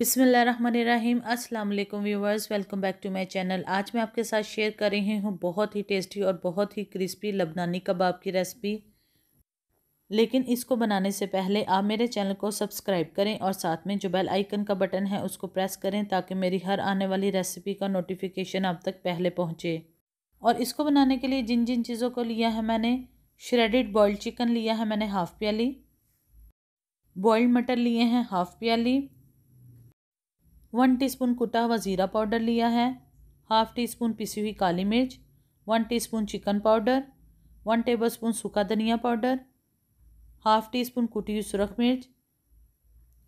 बिसमीम अस्सलाम viewers welcome back to my channel आज मैं आपके साथ शेयर कर रही हूँ बहुत ही टेस्टी और बहुत ही क्रिस्पी लबनानी कबाब की रेसिपी लेकिन इसको बनाने से पहले आप मेरे चैनल को सब्सक्राइब करें और साथ में जो बेल आइकन का बटन है उसको प्रेस करें ताकि मेरी हर आने वाली रेसिपी का नोटिफिकेशन आप तक पहले पहुँचे और इसको बनाने के लिए जिन जिन चीज़ों को लिया है मैंने श्रेडिड बॉयल्ड चिकन लिया है मैंने हाफ़ प्याली बॉयल्ड मटर लिए हैं हाफ़ प्याली वन टीस्पून कुटा हुआ ज़ीरा पाउडर लिया है हाफ़ टी स्पून पिसी हुई काली मिर्च one teaspoon chicken powder one tablespoon सूखा धनिया पाउडर हाफ़ टी स्पून कुटी हुई सुरख मिर्च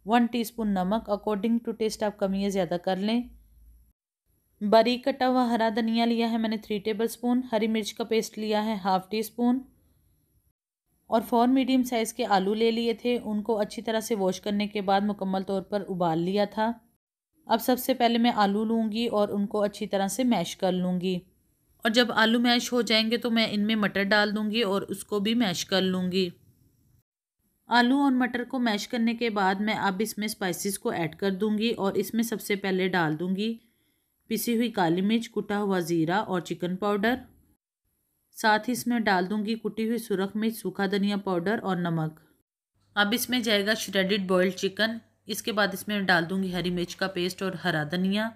वन टीस्पून नमक अकॉर्डिंग टू टेस्ट आप कमी या ज़्यादा कर लें बारीक कटा हुआ हरा धनिया लिया है मैंने थ्री टेबल स्पून हरी मिर्च का पेस्ट लिया है हाफ़ टी स्पून और फोर मीडियम साइज़ के आलू ले लिए थे उनको अच्छी तरह से वॉश करने के बाद मुकम्मल तौर पर उबाल लिया था अब सबसे पहले मैं आलू लूँगी और उनको अच्छी तरह से मैश कर लूँगी और जब आलू मैश हो जाएंगे तो मैं इनमें मटर डाल दूँगी और उसको भी मैश कर लूँगी आलू और मटर को मैश करने के बाद मैं अब इसमें स्पाइसेस को ऐड कर दूँगी और इसमें सबसे पहले डाल दूँगी पिसी हुई काली मिर्च कुटा हुआ ज़ीरा और चिकन पाउडर साथ ही इसमें डाल दूँगी कुटी हुई सुरख मिर्च सूखा धनिया पाउडर और नमक अब इसमें जाएगा श्रेडिड बॉयल्ड चिकन इसके बाद इसमें डाल दूँगी हरी मिर्च का पेस्ट और हरा धनिया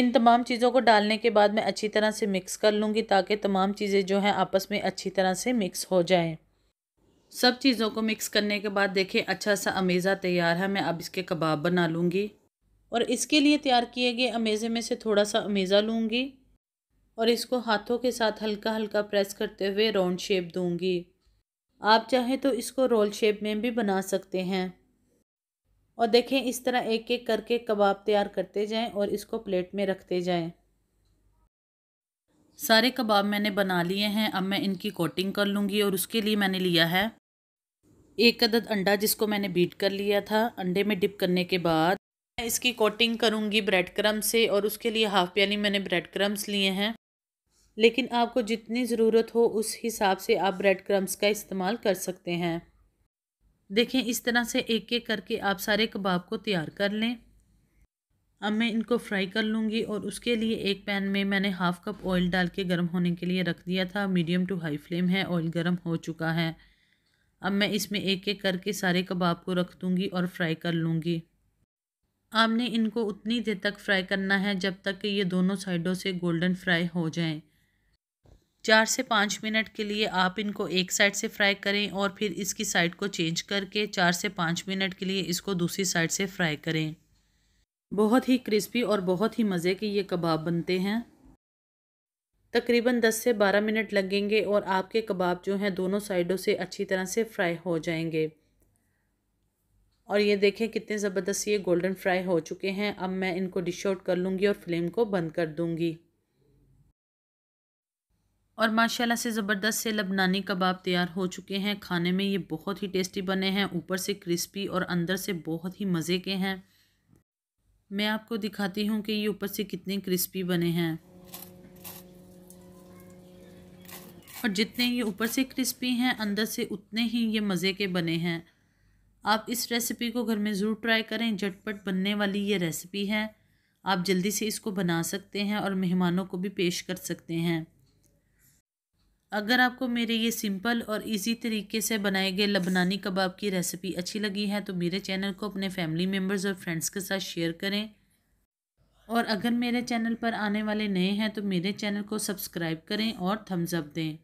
इन तमाम चीज़ों को डालने के बाद मैं अच्छी तरह से मिक्स कर लूँगी ताकि तमाम चीज़ें जो हैं आपस में अच्छी तरह से मिक्स हो जाए सब चीज़ों को मिक्स करने के बाद देखिए अच्छा सा अमेज़ा तैयार है मैं अब इसके कबाब बना लूँगी और इसके लिए तैयार किए गए अमेज़े में से थोड़ा सा अमेज़ा लूँगी और इसको हाथों के साथ हल्का हल्का प्रेस करते हुए राउंड शेप दूँगी आप चाहें तो इसको रोल शेप में भी बना सकते हैं और देखें इस तरह एक एक करके कबाब तैयार करते जाएं और इसको प्लेट में रखते जाएं सारे कबाब मैंने बना लिए हैं अब मैं इनकी कोटिंग कर लूँगी और उसके लिए मैंने लिया है एक अदद अंडा जिसको मैंने बीट कर लिया था अंडे में डिप करने के बाद मैं इसकी कोटिंग करूँगी ब्रेड क्रम से और उसके लिए हाफ़ प्याली मैंने ब्रेड क्रम्स लिए हैं लेकिन आपको जितनी ज़रूरत हो उस हिसाब से आप ब्रेड क्रम्स का इस्तेमाल कर सकते हैं देखें इस तरह से एक एक करके आप सारे कबाब को तैयार कर लें अब मैं इनको फ्राई कर लूँगी और उसके लिए एक पैन में मैंने हाफ़ कप ऑयल डाल के गर्म होने के लिए रख दिया था मीडियम टू हाई फ्लेम है ऑयल गर्म हो चुका है अब मैं इसमें एक एक करके सारे कबाब को रख दूँगी और फ्राई कर लूँगी आपने इनको उतनी देर तक फ्राई करना है जब तक कि ये दोनों साइडों से गोल्डन फ्राई हो जाएं चार से पाँच मिनट के लिए आप इनको एक साइड से फ्राई करें और फिर इसकी साइड को चेंज करके चार से पाँच मिनट के लिए इसको दूसरी साइड से फ्राई करें बहुत ही क्रिस्पी और बहुत ही मज़े के ये कबाब बनते हैं तकरीबन 10 से 12 मिनट लगेंगे और आपके कबाब जो हैं दोनों साइडों से अच्छी तरह से फ्राई हो जाएंगे और ये देखें कितने ज़बरदस्त ये गोल्डन फ्राई हो चुके हैं अब मैं इनको डिश आउट कर लूँगी और फ्लेम को बंद कर दूँगी और माशाल्लाह से ज़बरदस्त से लबनानी कबाब तैयार हो चुके हैं खाने में ये बहुत ही टेस्टी बने हैं ऊपर से क्रिस्पी और अंदर से बहुत ही मज़े के हैं मैं आपको दिखाती हूँ कि ये ऊपर से कितने क्रिस्पी बने हैं और जितने ये ऊपर से क्रिस्पी हैं अंदर से उतने ही ये मज़े के बने हैं आप इस रेसिपी को घर में ज़रूर ट्राई करें झटपट बनने वाली ये रेसिपी है आप जल्दी से इसको बना सकते हैं और मेहमानों को भी पेश कर सकते हैं अगर आपको मेरे ये सिंपल और इजी तरीके से बनाए गए लबनानी कबाब की रेसिपी अच्छी लगी है तो मेरे चैनल को अपने फैमिली मेम्बर्स और फ्रेंड्स के साथ शेयर करें और अगर मेरे चैनल पर आने वाले नए हैं तो मेरे चैनल को सब्सक्राइब करें और थम्सअप दें